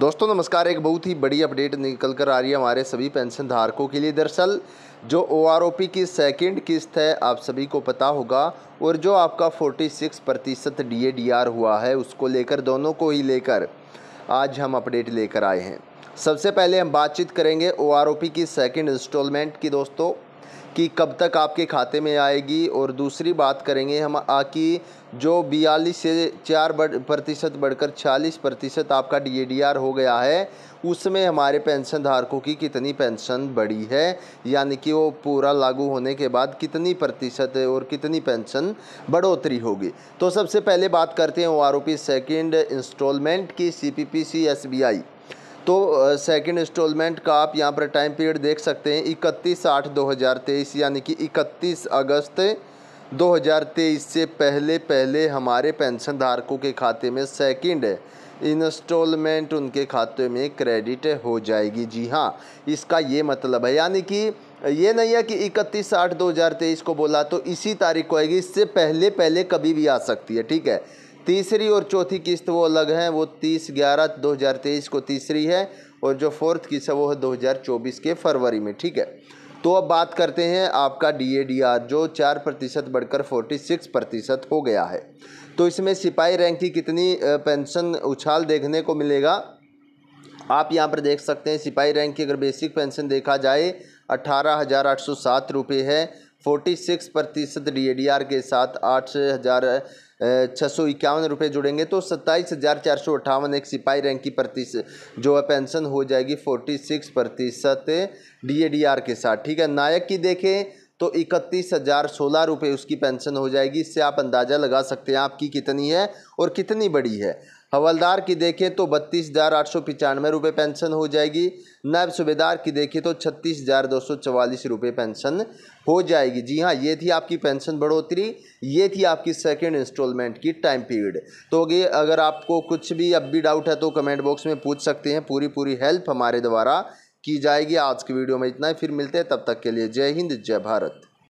दोस्तों नमस्कार एक बहुत ही बड़ी अपडेट निकल कर आ रही है हमारे सभी पेंशन धारकों के लिए दरअसल जो ओ की सेकंड किस्त है आप सभी को पता होगा और जो आपका 46 प्रतिशत डी हुआ है उसको लेकर दोनों को ही लेकर आज हम अपडेट लेकर आए हैं सबसे पहले हम बातचीत करेंगे ओ की सेकंड इंस्टॉलमेंट की दोस्तों कि कब तक आपके खाते में आएगी और दूसरी बात करेंगे हम आ कि जो बयालीस से चार बढ़ प्रतिशत बढ़कर छियालीस प्रतिशत आपका डी हो गया है उसमें हमारे पेंशन धारकों की कितनी पेंशन बढ़ी है यानी कि वो पूरा लागू होने के बाद कितनी प्रतिशत है और कितनी पेंशन बढ़ोतरी होगी तो सबसे पहले बात करते हैं ओ आर सेकेंड इंस्टॉलमेंट की C P P C S B I तो सेकंड इंस्टॉलमेंट का आप यहाँ पर टाइम पीरियड देख सकते हैं इकतीस आठ दो हज़ार तेईस यानी कि इकतीस अगस्त 2023 से पहले पहले हमारे पेंशन धारकों के खाते में सेकंड इंस्टॉलमेंट उनके खाते में क्रेडिट हो जाएगी जी हाँ इसका ये मतलब है यानी कि ये नहीं है कि इकतीस आठ दो हज़ार तेईस को बोला तो इसी तारीख को आएगी इससे पहले पहले कभी भी आ सकती है ठीक है तीसरी और चौथी किस्त वो अलग है वो तीस ग्यारह दो हज़ार तेईस को तीसरी है और जो फोर्थ किस्त है वो है दो हज़ार चौबीस के फरवरी में ठीक है तो अब बात करते हैं आपका डी ए डी आर जो चार प्रतिशत बढ़कर फोर्टी सिक्स प्रतिशत हो गया है तो इसमें सिपाही रैंक की कितनी पेंशन उछाल देखने को मिलेगा आप यहाँ पर देख सकते हैं सिपाही रैंक की अगर बेसिक पेंशन देखा जाए अट्ठारह हज़ार आठ सौ सात रुपये है 46 प्रतिशत डी के साथ आठ हज़ार छः सौ इक्यावन रुपये जुड़ेंगे तो सत्ताईस हज़ार चार सौ अट्ठावन एक सिपाही रैंक की प्रतिशत जो है पेंशन हो जाएगी फोर्टी सिक्स प्रतिशत डी के साथ ठीक है नायक की देखें तो इकतीस हज़ार सोलह रुपये उसकी पेंशन हो जाएगी इससे आप अंदाज़ा लगा सकते हैं आपकी कितनी है और कितनी बड़ी है हवलदार की देखें तो बत्तीस हज़ार आठ सौ पचानवे रुपये पेंशन हो जाएगी नायब सूबेदार की देखें तो छत्तीस हज़ार दो सौ चवालीस रुपये पेंशन हो जाएगी जी हाँ ये थी आपकी पेंशन बढ़ोतरी ये थी आपकी सेकेंड इंस्टॉलमेंट की टाइम पीरियड तो ये अगर आपको कुछ भी अब भी डाउट है तो कमेंट बॉक्स में पूछ सकते हैं पूरी पूरी हेल्प हमारे द्वारा की जाएगी आज की वीडियो में इतना ही फिर मिलते हैं तब तक के लिए जय हिंद जय भारत